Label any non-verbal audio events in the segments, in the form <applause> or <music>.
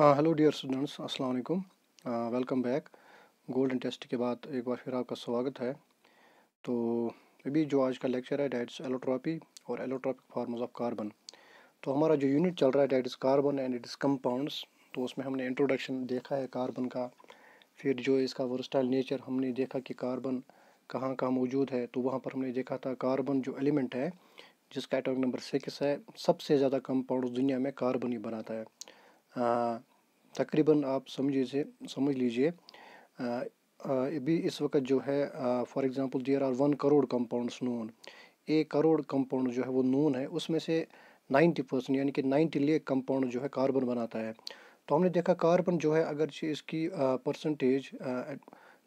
hello dear students अस्सलाम वालेकुम welcome back golden test के बाद एक बार फिर आपका स्वागत है तो अभी जो आज का लेक्चर है डेट एलोट्रॉपी और एलोट्रॉपिक फार्मस ऑफ कार्बन तो हमारा जो यूनिट चल रहा है that is carbon and its compounds तो उसमें हमने इंट्रोडक्शन देखा है कार्बन का फिर जो इसका वर्सटाइल नेचर हमने देखा कि कार्बन कहाँ कहाँ मौजूद है तो वहाँ पर हमने देखा था कार्बन जो एलिमेंट है जिसका एटॉमिक नंबर सिक्स है सबसे ज़्यादा कंपाउंड दुनिया में कार्बन ही बनाता है uh, तकरीबन आप समझिए से समझ लीजिए अभी इस वक्त जो है for example there are one crore compounds नून एक करोड़ कंपाउंड जो है वो नून है उसमें से नाइन्टी परसेंट यानी कि नाइन्टी लेख कंपाउंड जो है कार्बन बनाता है तो हमने देखा कार्बन जो है अगर इसकी परसेंटेज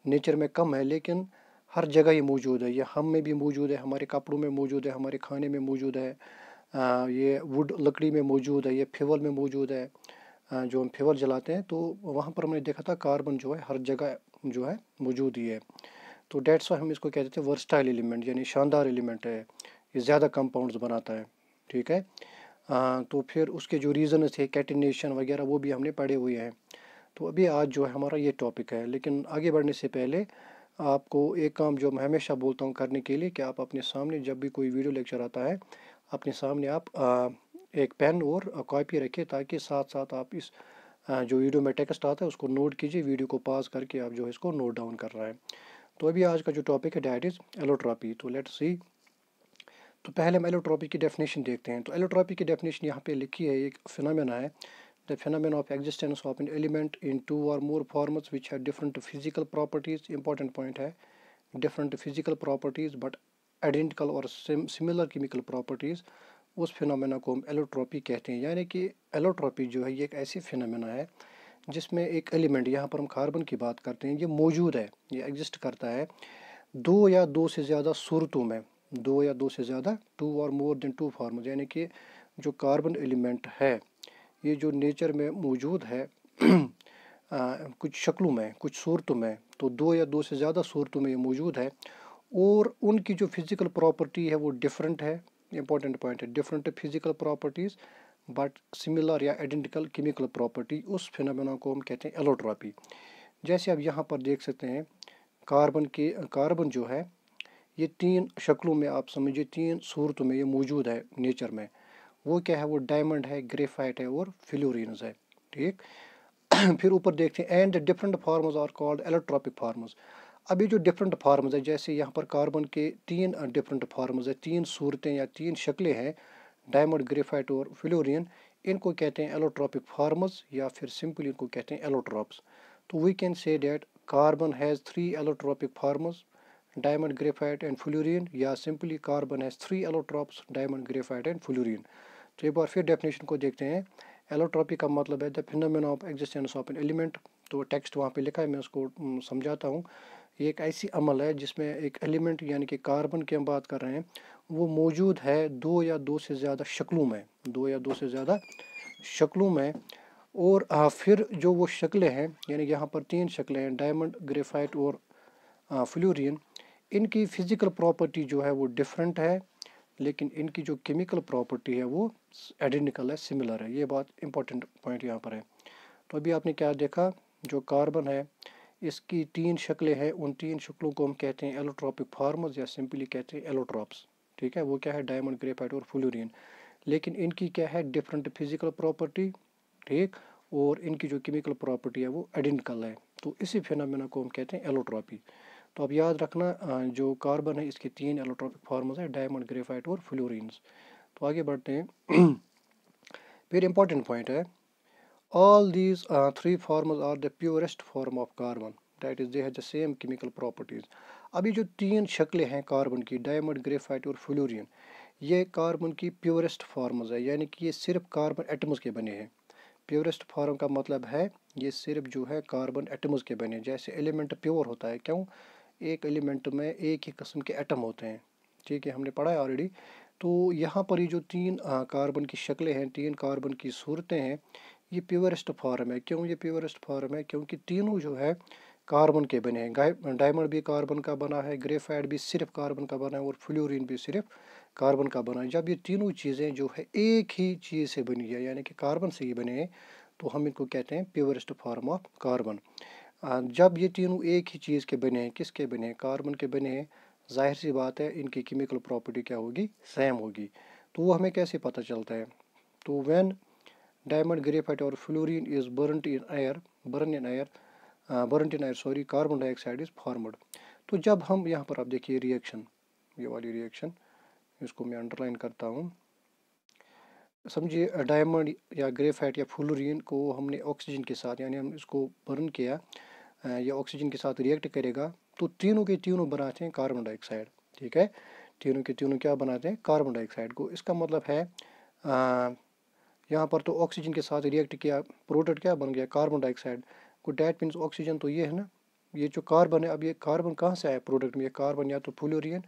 नेचर में कम है लेकिन हर जगह ये मौजूद है ये हम में भी मौजूद है हमारे कपड़ों में मौजूद है हमारे खाने में मौजूद है ये वुड लकड़ी में मौजूद है ये फेवल में मौजूद है जो हम फेवर जलाते हैं तो वहाँ पर हमने देखा था कार्बन जो है हर जगह जो है मौजूद ही है तो डेट्स वाई हम इसको कहते थे वर्सटाइल एलिमेंट यानी शानदार एलिमेंट है ये ज़्यादा कंपाउंड्स बनाता है ठीक है आ, तो फिर उसके जो रीज़न थे कैटिनेशन वगैरह वो भी हमने पढ़े हुए हैं तो अभी आज जो है हमारा ये टॉपिक है लेकिन आगे बढ़ने से पहले आपको एक काम जो मैं हमेशा बोलता हूँ करने के लिए कि आप अपने सामने जब भी कोई वीडियो लेक्चर आता है अपने सामने आप आ, एक पेन और कॉपी रखे ताकि साथ साथ आप इस जो वीडियो में टेक्स्ट आता है उसको नोट कीजिए वीडियो को पॉज करके आप जो है इसको नोट डाउन कर रहा है तो अभी आज का जो टॉपिक है डैट इज़ एलोट्रॉपी तो लेट सी तो पहले हम एलोट्रॉपी की डेफिनेशन देखते हैं तो एलोट्रॉपी की डेफिनेशन यहाँ पे लिखी है एक फिनमिना है the phenomenon of existence of an element in two और मोर फॉर्मस विच है different physical properties important point है different physical properties but identical और सिमिलर केमिकल प्रॉपर्टीज़ उस फिनोमेना को हम एलोट्रॉपी कहते हैं यानी कि एलोट्रॉपी जो है ये एक ऐसी फिनोमेना है जिसमें एक एलिमेंट यहाँ पर हम कार्बन की बात करते हैं ये मौजूद है ये एग्जिस्ट करता है दो या दो से ज़्यादा सूरतों में दो या दो से ज़्यादा टू और मोर देन टू फॉर्म यानी कि जो कार्बन एलिमेंट है ये जो नेचर में मौजूद है <clears throat> आ, कुछ शक्लों में कुछ सूरतों में तो दो या दो से ज़्यादा सूरतों में ये मौजूद है और उनकी जो फिज़िकल प्रॉपर्टी है वो डिफरेंट है important point है different physical properties but similar या identical chemical property उस फिनमिना को हम कहते हैं एलोट्रापी जैसे आप यहाँ पर देख सकते हैं कार्बन के कार्बन जो है ये तीन शक्लों में आप समझिए तीन सूरतों में ये मौजूद है नेचर में वो क्या है वो डायमंड है ग्रेफाइट है और फ्लोरिनस है ठीक <clears throat> फिर ऊपर देखते हैं and different forms are called allotropic forms अभी जो डिफरेंट फार्मस हैं जैसे यहाँ पर कार्बन के तीन डिफरेंट फार्म्स हैं तीन सूरतें या तीन शक्लें हैं डायमंड ग्रेफाइट और फ्लोरियन इनको कहते हैं एलोट्रॉपिक फार्मज या फिर सिंपली इनको कहते हैं एलोट्रॉप्स तो we can say that carbon has three allotropic forms diamond graphite and fullerene या simply carbon has three allotropes diamond graphite and fullerene तो एक बार फिर डेफिनेशन को देखते हैं एलोट्रॉपी का मतलब है the phenomena of existence of an element तो टेक्स्ट वहाँ पे लिखा है मैं उसको समझाता हूँ ये एक ऐसी अमल है जिसमें एक एलिमेंट यानी कि कार्बन की हम बात कर रहे हैं वो मौजूद है दो या दो से ज़्यादा शक्लों में दो या दो से ज़्यादा शक्लों में और फिर जो वो शक्लें हैं यानी यहाँ पर तीन शक्लें हैं डायमंड ग्रेफाइट और फ्लोरियन इनकी फ़िज़िकल प्रॉपर्टी जो है वो डिफरेंट है लेकिन इनकी जो केमिकल प्रॉपर्टी है वो आइडेंटिकल है सिमिलर है ये बात इंपॉर्टेंट पॉइंट यहाँ पर है तो अभी आपने क्या देखा जो कार्बन है इसकी तीन शक्लें हैं उन तीन शक्लों को हम कहते हैं एलोट्रॉपिक फार्मर्स या सिंपली कहते हैं एलोट्रॉप्स ठीक है वो क्या है डायमंड ग्रेफाइट और फ्लोरिन लेकिन इनकी क्या है डिफरेंट फिजिकल प्रॉपर्टी ठीक और इनकी जो केमिकल प्रॉपर्टी है वो आइडेंटिकल है तो इसी फिनमिना को हम कहते हैं एलोट्रॉपी तो अब याद रखना जो कार्बन है इसके तीन एलोट्रॉपिक फार्मर्स हैं डायमंड ग्रेफाइट और फ्लोरिन तो आगे बढ़ते हैं <clears throat> फिर इम्पॉर्टेंट पॉइंट है all these uh, three forms are the purest form of carbon that is they have the same chemical properties अभी जो तीन शक्लें हैं कार्बन की डायमंड ग्रेफाइट और फ्लोरिन ये कार्बन की प्योरेस्ट फॉर्म्स है यानी कि ये सिर्फ कार्बन एटम्स के बने हैं प्योरेस्ट फॉर्म का मतलब है ये सिर्फ जो है कार्बन एटम्स के बने जैसे एलिमेंट प्योर होता है क्यों एक एलिमेंट में एक ही किस्म के एटम होते हैं ठीक है हमने पढ़ा है ऑलरेडी तो यहाँ पर ये जो तीन कार्बन uh, की शक्लें हैं तीन कार्बन की सूरतें हैं ये प्योरेस्ट फॉर्म है क्यों ये प्योरेस्ट फॉर्म है क्योंकि तीनों जो है कार्बन के बने हैं डायमंड भी कार्बन का बना है ग्रेफाइट भी सिर्फ कार्बन का बना है और फ्लोरीन भी सिर्फ कार्बन का बना है जब ये तीनों चीज़ें जो है एक ही चीज़ से बनी है यानी कि कार्बन से ही बने हैं तो हम इनको कहते हैं प्योरेस्ट फॉर्म ऑफ कार्बन जब ये तीनों एक ही चीज़ के बने हैं किसके बने हैं कार्बन के बने हैं जाहिर सी बात है इनकी केमिकल प्रॉपर्टी क्या होगी सेम होगी तो वो हमें कैसे पता चलता है तो when diamond graphite or fluorine is burnt in air burn in air burnt in air sorry carbon dioxide is formed तो जब हम यहाँ पर आप देखिए रिएक्शन ये वाली रिएक्शन इसको मैं अंडरलाइन करता हूँ समझिए डायमंड uh, या ग्रेफाइट या फ्लोरीन को हमने ऑक्सीजन के साथ यानी हम इसको बर्न किया uh, या ऑक्सीजन के साथ रिएक्ट करेगा तो तीनों के तीनों बनाते हैं कार्बन डाइऑक्साइड ठीक है तीनों के तीनों क्या बनाते हैं कार्बन डाइऑक्साइड को इसका मतलब है uh, यहाँ पर तो ऑक्सीजन के साथ रिएक्ट किया प्रोडक्ट क्या बन गया कार्बन डाइऑक्साइड को डैट मीन्स ऑक्सीजन तो ये है ना ये जो कार्बन है अब ये कार्बन कहाँ से आया प्रोडक्ट में ये कार्बन या तो फ्लोरियन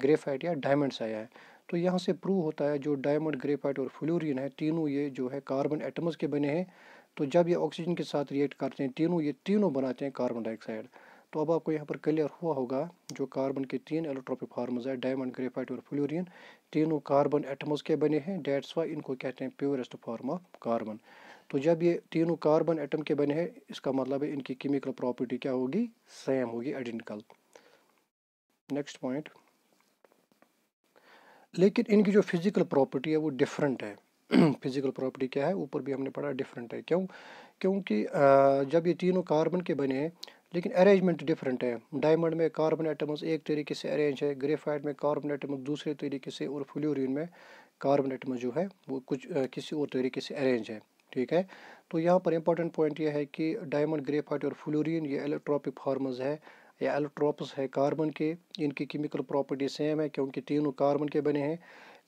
ग्रेफाइट या डायमंड से आया है तो यहाँ से प्रूव होता है जो डायमंड ग्रेफाइट और फ्लोरियन है तीनों ये जो है कार्बन एटम्स के बने हैं तो जब ये ऑक्सीजन के साथ रिएक्ट करते हैं तीनों ये तीनों बनाते हैं कार्बन डाइऑक्साइड तो अब आपको यहाँ पर क्लियर हुआ होगा जो कार्बन के तीन एलोट्रॉपिक फार्मूज है डायमंड ग्रेफाइट और फ्लोरिन तीनों कार्बन एटम्स के बने हैं डेट्स वाई इनको कहते हैं प्योरेस्ट फार्म ऑफ कार्बन तो जब ये तीनों कार्बन एटम के बने हैं इसका मतलब है इनकी केमिकल प्रॉपर्टी क्या होगी सेम होगी आइडेंटिकल नेक्स्ट पॉइंट लेकिन इनकी जो फिजिकल प्रॉपर्टी है वो डिफरेंट है फिजिकल <clears throat> प्रॉपर्टी क्या है ऊपर भी हमने पढ़ा डिफरेंट है क्यों क्योंकि जब ये तीनों कार्बन के बने हैं लेकिन अरेंजमेंट डिफरेंट है डायमंड में कार्बन एटम्स एक तरीके से अरेंज है ग्रेफाइट में कार्बन एटम्स दूसरे तरीके से और फ्लोरिन में कार्बन एटम्स जो है वो कुछ आ, किसी और तरीके से अरेंज है ठीक है तो यहाँ पर इंपॉर्टेंट पॉइंट ये है कि डायमंड ग्रेफाइट और फ्लोरिन ये एलेक्ट्रॉपिक फार्मर्स है या एलेक्ट्रॉप्स है कार्बन के इनकी केमिकल प्रॉपर्टी सेम है क्योंकि तीनों कार्बन के बने हैं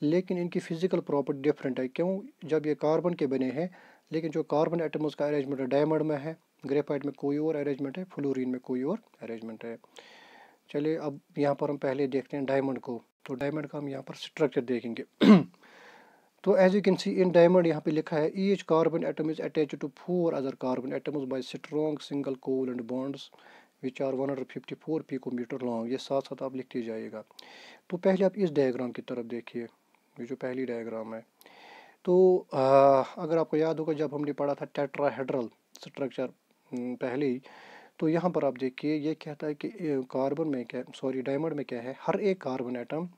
लेकिन इनकी फिजिकल प्रॉपर्टी डिफरेंट है क्यों जब ये कार्बन के बने हैं लेकिन जो कार्बन एटम्स का अरेंजमेंट डायमंड में है ग्रेफाइट में कोई और अरेंजमेंट है फ्लोरीन में कोई और अरेंजमेंट है चलिए अब यहाँ पर हम पहले देखते हैं डायमंड को तो डायमंड का हम यहाँ पर स्ट्रक्चर देखेंगे <clears throat> तो as you can see in diamond यहाँ पे लिखा है each carbon atom is attached to four other carbon atoms by strong single covalent bonds which are 154 picometre long ये साथ साथ आप लिखते जाइएगा तो पहले आप इस डायग्राम की तरफ देखिए ये जो पहली डायग्राम है तो आ, अगर आपको याद होगा जब हमने पढ़ा था टेट्राहेड्रल स्ट्रक्चर पहले ही तो यहाँ पर आप देखिए ये कहता है कि कार्बन में क्या सॉरी डायमंड में क्या है हर एक कार्बन एटम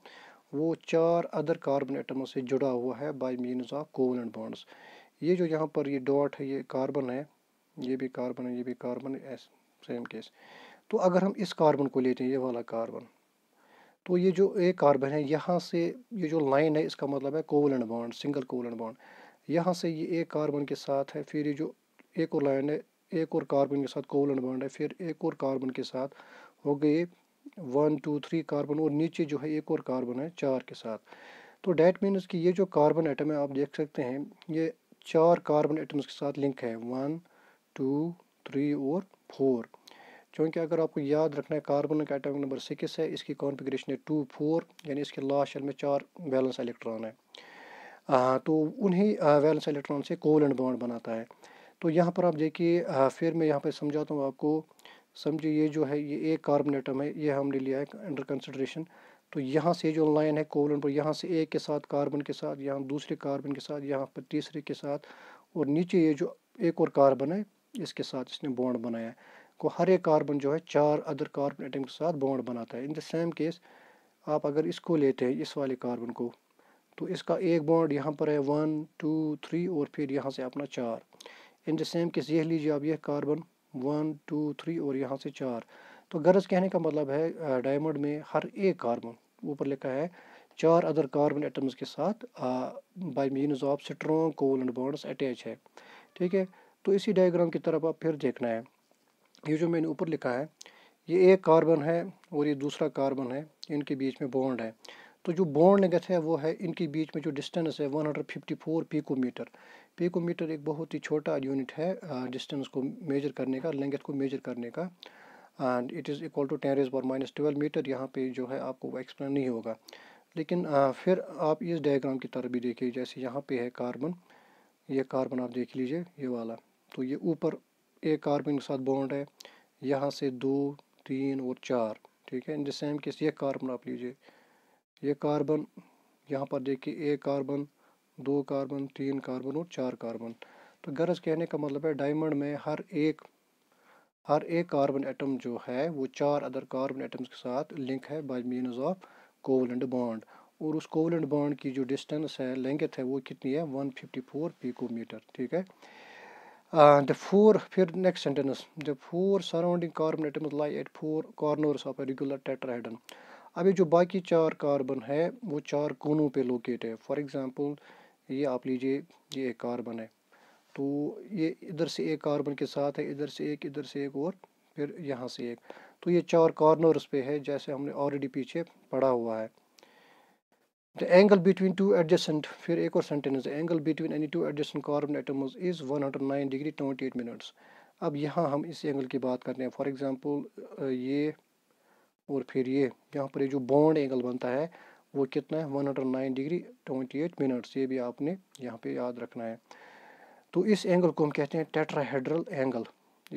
वो चार अदर कार्बन एटमों से जुड़ा हुआ है by means of covalent bonds ये जो यहाँ पर ये डॉट है ये कार्बन है ये भी कार्बन है ये भी कार्बन है सेम केस तो अगर हम इस कार्बन को लेते हैं ये वाला कार्बन तो ये जो एक कार्बन है यहाँ से ये जो लाइन है इसका मतलब है covalent bond single covalent bond यहाँ से ये एक कार्बन के साथ है फिर ये जो एक और लाइन है एक और कार्बन के साथ कोवलन बॉन्ड है फिर एक और कार्बन के साथ हो गए वन टू थ्री कार्बन और नीचे जो है एक और कार्बन है चार के साथ तो डैट मीनस कि ये जो कार्बन आइटम है आप देख सकते हैं ये चार कार्बन आइटम्स के साथ लिंक है वन टू थ्री और फोर क्योंकि अगर आपको याद रखना है कार्बन का आइटम नंबर सिक्स है इसकी कॉन्फिग्रेशन है टू फोर यानी इसके लास्ट शेल में चार बैलेंस इलेक्ट्रॉन है आ, तो उन्हीं बैलेंस इलेक्ट्रॉन से कोवलेंट बॉन्ड बनाता है तो यहाँ पर आप देखिए फिर मैं यहाँ पर समझाता हूँ आपको समझिए ये जो है ये एक कार्बन एटम है ये हमने लिया है अंडर कंसिड्रेशन तो यहाँ से जो लाइन है कोवलन पर यहाँ से एक के साथ कार्बन के साथ यहाँ दूसरे कार्बन के साथ यहाँ पर तीसरे के साथ और नीचे ये जो एक और कार्बन है इसके साथ इसने बॉन्ड बनाया है को हर एक कार्बन जो है चार अदर कार्बन आइटम के साथ बॉन्ड बनाता है इन द सेम केस आप अगर इसको लेते हैं इस वाले कार्बन को तो इसका एक बॉन्ड यहाँ पर है वन टू थ्री और फिर यहाँ से अपना चार इन द सेम केस ये लीजिए आप ये कार्बन वन टू थ्री और यहाँ से चार तो गरज कहने का मतलब है डायमंड में हर एक कार्बन ऊपर लिखा है चार अदर कार्बन एटम्स के साथ by means of strong and bonds attach है ठीक है तो इसी डायग्राम की तरफ आप फिर देखना है ये जो मैंने ऊपर लिखा है ये एक कार्बन है और ये दूसरा कार्बन है इनके बीच में बॉन्ड है तो जो बॉन्ड लगत है वो है इनके बीच में जो डिस्टेंस है 154 पीकोमीटर पिकोमीटर एक बहुत ही छोटा यूनिट है डिस्टेंस को मेजर करने का लेंथ को मेजर करने का and it is equal to ten raise पर माइनस ट्वेल्व मीटर यहाँ पे जो है आपको वो एक्सप्लेन नहीं होगा लेकिन आ, फिर आप इस डायग्राम की तरफ भी देखिए जैसे यहाँ पे है कार्बन ये कार्बन आप देख लीजिए ये वाला तो ये ऊपर एक कार्बन के साथ बॉन्ड है यहाँ से दो तीन और चार ठीक है इन द सेम केस ये कार्बन आप लीजिए ये कार्बन यहाँ पर देखिए एक कार्बन दो कार्बन तीन कार्बन और चार कार्बन तो गरज कहने का मतलब है डायमंड में हर एक हर एक कार्बन एटम जो है वो चार अदर कार्बन एटम्स के साथ लिंक है by means of covalent bond और उस कोवलेंट बॉन्ड की जो डिस्टेंस है लेंगथ है वो कितनी है 154 पीकोमीटर ठीक है द uh, फोर फिर next sentence the four surrounding carbon atom lie at four corner of a regular tetrahedron अभी जो बाकी चार कार्बन है वो चार कोनों पे लोकेट है फॉर एग्जांपल ये आप लीजिए ये एक कार्बन है तो ये इधर से एक कार्बन के साथ है इधर से एक इधर से एक और फिर यहाँ से एक तो ये चार कॉर्नर्स पे है जैसे हमने ऑलरेडी पीछे पढ़ा हुआ है the angle between two adjacent फिर एक और sentence angle between any two adjacent carbon atoms is nine degree eight minutes अब यहाँ हम इस एंगल की बात करते हैं फॉर एग्ज़ाम्पल ये और फिर ये यहाँ पर ये जो बॉन्ड एंगल बनता है वो कितना है 109 डिग्री 28 मिनट्स ये भी आपने यहाँ पे याद रखना है तो इस एंगल को हम कहते हैं tetrahedral angle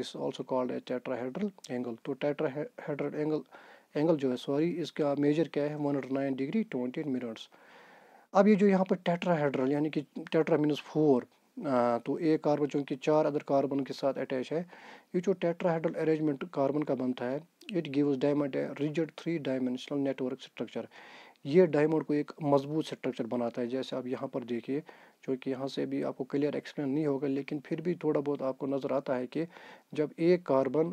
is also called है टेट्राहेड्रल एंगल तो टेट्राहेड्रल एंगल एंगल जो है सॉरी इसका मेजर क्या है 109 डिग्री 28 मिनट्स अब ये जो यहाँ पर टेट्राहेड्रल यानी कि टेट्रा मीनस फोर तो एक कार्बन चूँकि चार अदर कार्बन के साथ अटैच है ये जो टेट्राहेड्रल अरेंजमेंट कार्बन का बनता है it gives diamond rigid three dimensional network structure ये डायमंड को एक मजबूत स्ट्रक्चर बनाता है जैसे आप यहाँ पर देखिए जो कि यहाँ से भी आपको क्लियर एक्सप्लेन नहीं होगा लेकिन फिर भी थोड़ा बहुत आपको नज़र आता है कि जब एक कार्बन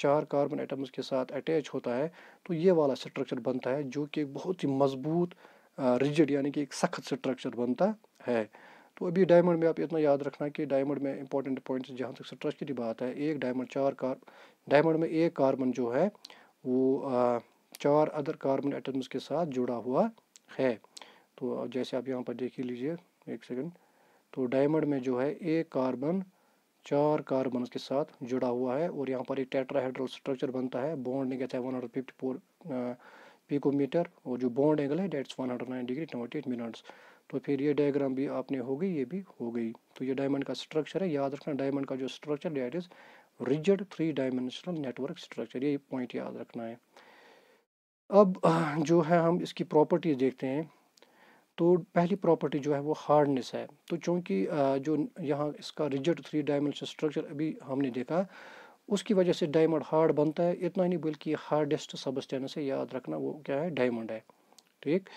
चार कार्बन एटम्स के साथ अटैच होता है तो ये वाला स्ट्रक्चर बनता है जो कि बहुत ही मजबूत रिजिड यानी कि एक सख्त स्ट्रक्चर बनता है तो अभी डायमंड में आप इतना याद रखना कि डायमंड में इंपॉर्टेंट पॉइंट्स जहाँ तक स्ट्रक्चर की बात है एक डायमंड चार कार्ब डायमंड में एक कार्बन जो है वो चार अदर कार्बन एटम्स के साथ जुड़ा हुआ है तो जैसे आप यहाँ पर देख ही लीजिए एक सेकंड तो डायमंड में जो है एक कार्बन चार कार्बन के साथ जुड़ा हुआ है और यहाँ पर एक टेट्राहेड्रल स्ट्रक्चर बनता है बॉन्ड निकल है one hundred fifty four picometre और जो बॉन्ड एंगल है that's one hundred nine degree twenty eight minutes तो फिर ये डायग्राम भी आपने हो गई ये भी हो गई तो ये डायमंड का स्ट्रक्चर है याद रखना डायमंड का जो structure that is rigid three dimensional network structure ये पॉइंट याद रखना है अब <clears throat> जो है हम इसकी प्रॉपर्टीज़ देखते हैं तो पहली प्रॉपर्टी जो है वो हार्डनेस है तो चूँकि जो यहाँ इसका रिजट थ्री डायमेंशन स्ट्रक्चर अभी हमने देखा उसकी वजह से डायमंड हार्ड बनता है इतना ही नहीं बल्कि हार्डेस्ट सबस्टेंस है याद रखना वो क्या है डायमंड है ठीक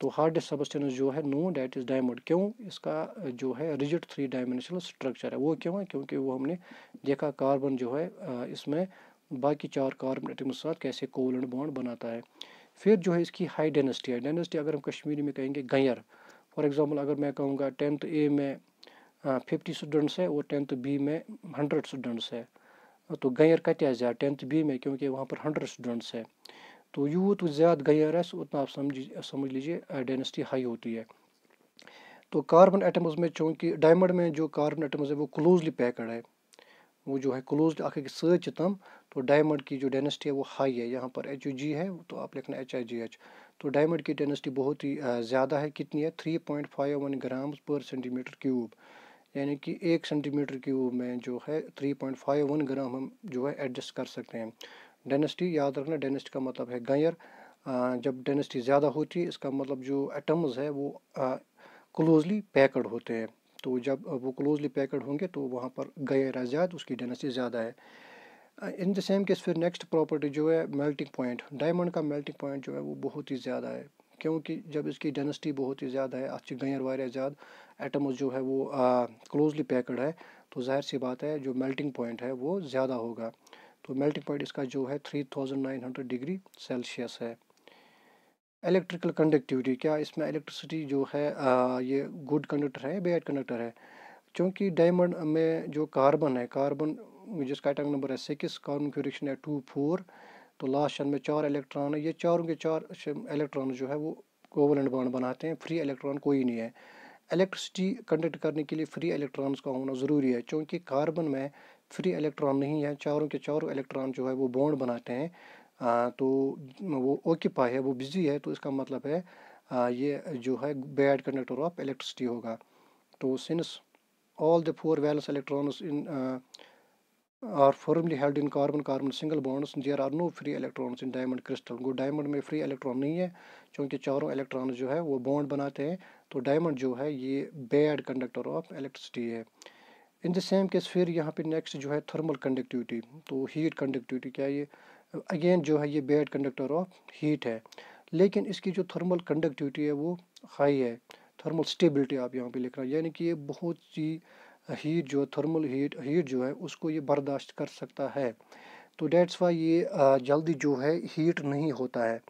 तो हार्डेस्ट सबस्टेंस जो है नो डैट इज़ डायमंड क्यों इसका जो है रिजट थ्री डायमेंशनल स्ट्रक्चर है वो क्यों है क्योंकि वो हमने देखा कार्बन जो है इसमें बाकी चार कार्बन एटम के साथ कैसे कोवलेंट बॉन्ड बनाता है फिर जो है इसकी हाई डेंसिटी है डेंसिटी अगर हम कश्मीरी में कहेंगे गैर फॉर एग्ज़ाम्पल अगर मैं कहूँगा टेंथ ए में फिफ्टी स्टूडेंट्स है और टेंथ बी में हंड्रेड स्टूडेंट्स है तो गैर कत्या ज़्यादा टेंथ बी में क्योंकि वहाँ पर हंड्रेड स्टूडेंट्स है तो यूत तो ज़्यादा गैर है उतना आप समझ समझ लीजिए डेंसिटी हाई होती है तो कार्बन एटम्स में चूँकि डायमंड में जो कार्बन एटम्स है वो क्लोजली पैकड है वो जो है क्लोज आखिर अक सत तम तो डायमंड की जो डेनेसिटी है वो हाई है यहाँ पर एच जी है तो आप लिखना एच आई जी एच तो डायमंड की डेनेसिटी बहुत ही ज़्यादा है कितनी है three point five one gram per centimetre cube यानी कि एक सेंटीमीटर क्यूब में जो है three point five one gram हम जो है एडजस्ट कर सकते हैं डेनेसिटी याद रखना डेनेसिटी का मतलब है गैर जब डेनेसिटी ज़्यादा होती है इसका मतलब जो एटम्स है वो क्लोजली पैकड होते हैं तो जब वो क्लोजली पैकड होंगे तो वहाँ पर गैर ज्यादा उसकी डेंसिटी ज़्यादा है इन द सेम केस फिर नेक्स्ट प्रॉपर्टी जो है मेल्टिंग पॉइंट डायमंड का मेल्टिंग पॉइंट जो है वो बहुत ही ज़्यादा है क्योंकि जब इसकी डेंसिटी बहुत ही ज़्यादा है अच्छी गैर वायर ज़्यादा एटम्स जो है वो क्लोजली पैकड है तो जाहिर सी बात है जो मेल्टिंग पॉइंट है वो ज़्यादा होगा तो मेल्टिंग पॉइंट इसका जो है three thousand nine hundred degree Celsius है इलेक्ट्रिकल कंडक्टिविटी क्या इसमें इलेक्ट्रिसिटी जो है आ, ये गुड कंडक्टर है बैड कंडक्टर है क्योंकि डायमंड में जो कार्बन है कार्बन जिसका आइटम नंबर है सिक्स कार्बन की है टू फोर तो लास्ट शन में चार इलेक्ट्रॉन है ये चारों के चार इलेक्ट्रॉन जो है वो कोवलेंट बॉन्ड बनाते हैं फ्री इलेक्ट्रॉन कोई नहीं है इलेक्ट्रिसिटी कंडक्ट करने के लिए फ्री इलेक्ट्रॉन्स का होना ज़रूरी है क्योंकि कार्बन में फ्री इलेक्ट्रॉन नहीं है चारों के चारों इलेक्ट्रॉन जो है वो बॉन्ड बनाते हैं तो वो ऑक्यूपाई है वो बिजी है तो इसका मतलब है ये जो है बैड कंडक्टर ऑफ इलेक्ट्रिसिटी होगा तो since all the four valence electrons in are formally held in carbon carbon single bonds there are no free electrons in diamond crystal वो डायमंड में फ्री इलेक्ट्रॉन नहीं है क्योंकि चारों इलेक्ट्रॉन जो है वो बॉन्ड बनाते हैं तो डायमंड जो है ये बैड कंडक्टर ऑफ इलेक्ट्रिसिटी है इन द सेम केस फिर यहाँ पे नेक्स्ट जो है थर्मल कंडक्टिविटी तो हीट कंडक्टिविटी क्या ये अगेन जो है ये बैड कंडक्टर ऑफ हीट है लेकिन इसकी जो थर्मल कंडक्टिविटी है वो हाई है थर्मल स्टेबिलिटी आप यहाँ पे लिख रहे हैं यानी कि ये बहुत सी हीट जो थर्मल हीट हीट जो है उसको ये बर्दाश्त कर सकता है तो डेट्स वाई ये जल्दी जो है हीट नहीं होता है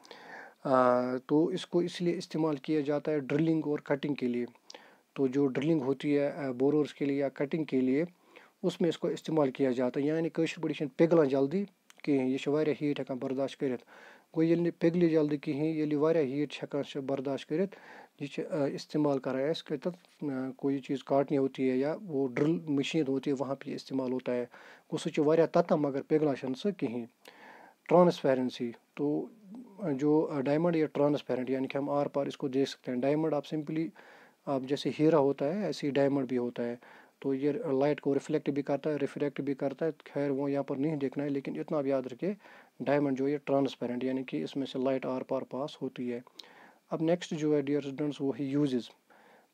तो इसको इसलिए इस्तेमाल किया जाता है ड्रिलिंग और कटिंग के लिए तो जो ड्रिलिंग होती है बोरर्स के लिए या कटिंग के लिए उसमें इसको इस्तेमाल किया जाता है यानी कश्मीर पड़ी पिघला जल्दी کِہیٖنۍ یہِ چھِ واریاہ ہیٖٹ ہٮ۪کان بَرداش کٔرِتھ گوٚو ییٚلہِ نہٕ پِگلہِ جلدی کِہیٖنۍ ییٚلہِ یہِ واریاہ ہیٖٹ چھِ ہٮ۪کان چھِ بَرداش کٔرِتھ یہِ چھِ استعمال کَران أسۍ کٔرتھ کوئی چیٖز کاٹنی ہوتی ہے یا وہ ڈرل مشین ہوتی ہے وہاں پہ استعمال ہوتا ہے گوٚو سُہ چھِ واریاہ تَتان مگر پِگھلان چھِنہٕ سُہ کِہیٖنۍ ٹرانسپیرنسی تو जो डायमंड या ट्रांसपेरेंट यानी कि हम आर पार इसको देख सकते हैं डायमंड आप सिंपली आप जैसे हीरा होता है ऐसे ही डायमंड भी होता है तो ये लाइट को रिफ्लेक्ट भी करता है रिफ्लेक्ट भी करता है खैर वो यहाँ पर नहीं देखना है लेकिन इतना आप याद रखिए डायमंड जो है ट्रांसपेरेंट यानी कि इसमें से लाइट आर पार पास होती है अब नेक्स्ट जो है डियर स्टूडेंट्स वो है यूजेज़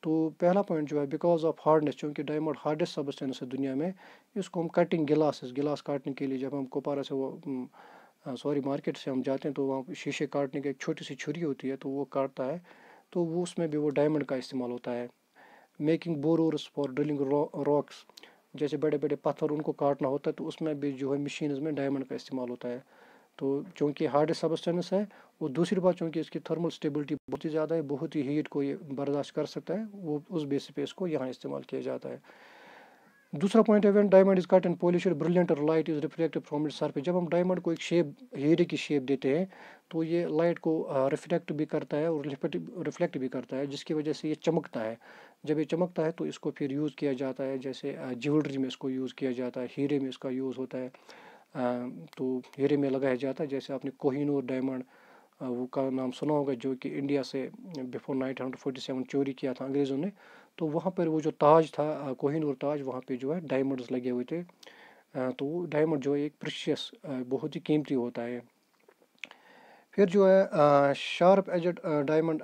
तो पहला पॉइंट जो है बिकॉज ऑफ हार्डनेस चूँकि डायमंड हार्डेस्ट सब्सटेंस है दुनिया में इसको हम कटिंग गिलासेस गिलास काटने के लिए जब हम कोपारा से वो सॉरी मार्केट से हम जाते हैं तो वहाँ शीशे काटने की एक छोटी सी छुरी होती है तो वो काटता है तो वो उसमें भी वो डायमंड का इस्तेमाल होता है making bores for drilling rocks जैसे बड़े बड़े पत्थर उनको काटना होता है तो उसमें भी जो है मशीन में डायमंड का इस्तेमाल होता है तो चूँकि हार्ड सबस्टेंस है और दूसरी बात चूँकि इसकी थर्मल स्टेबिलिटी बहुत ही ज़्यादा है बहुत ही हीट को ये बर्दाश्त कर सकता है वो उस बेस पे इसको यहाँ इस्तेमाल किया जाता है दूसरा पॉइंट है when diamond is cut and polished brilliant और light is reflected from it surface जब हम डायमंड को एक शेप हीरे की शेप देते हैं तो ये लाइट को रिफ्लेक्ट भी करता है और रिफ्लेक्ट भी करता है जिसकी वजह से ये चमकता है जब ये चमकता है तो इसको फिर यूज़ किया जाता है जैसे ज्वेलरी में इसको यूज़ किया जाता है हीरे में इसका यूज़ होता है तो हीरे में लगाया जाता है जैसे आपने कोहिनूर डायमंड वो का नाम सुना होगा जो कि इंडिया से बिफोर फोर्टी सेवन चोरी किया था अंग्रेज़ों ने तो वहाँ पर वो जो ताज था कोहिनूर ताज वहाँ पे जो है डायमंड्स लगे हुए थे तो डायमंड जो है एक प्रशियस बहुत ही कीमती होता है फिर जो है sharp edged diamond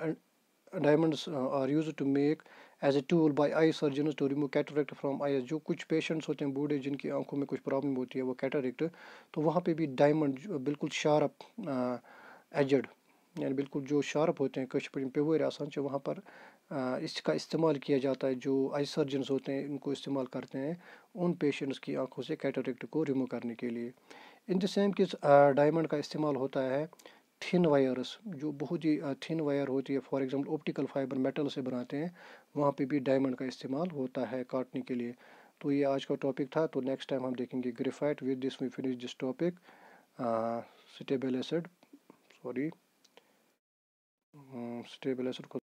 diamonds are used to make as a tool by eye surgeon to remove cataract from eye जो कुछ पेशेंट्स होते हैं बूढ़े जिनकी आंखों में कुछ प्रॉब्लम होती है वो कैटरेक्ट तो वहाँ पे भी डायमंड बिल्कुल शार्प एजड यानी बिल्कुल जो शार्प होते हैं कश्मीर पे वो आसान से वहाँ पर आ, इसका इस्तेमाल किया जाता है जो आई सर्जन होते हैं इनको इस्तेमाल करते हैं उन पेशेंट्स की आंखों से कैटरेक्ट को रिमूव करने के लिए in the same case diamond का इस्तेमाल होता है थिन वायर्स जो बहुत ही थिन वायर होती है for example optical fibre metal से बनाते हैं वहाँ पे भी डायमंड का इस्तेमाल होता है काटने के लिए तो ये आज का टॉपिक था तो नेक्स्ट टाइम हम देखेंगे graphite with this we finish this topic stable acid sorry stable acid को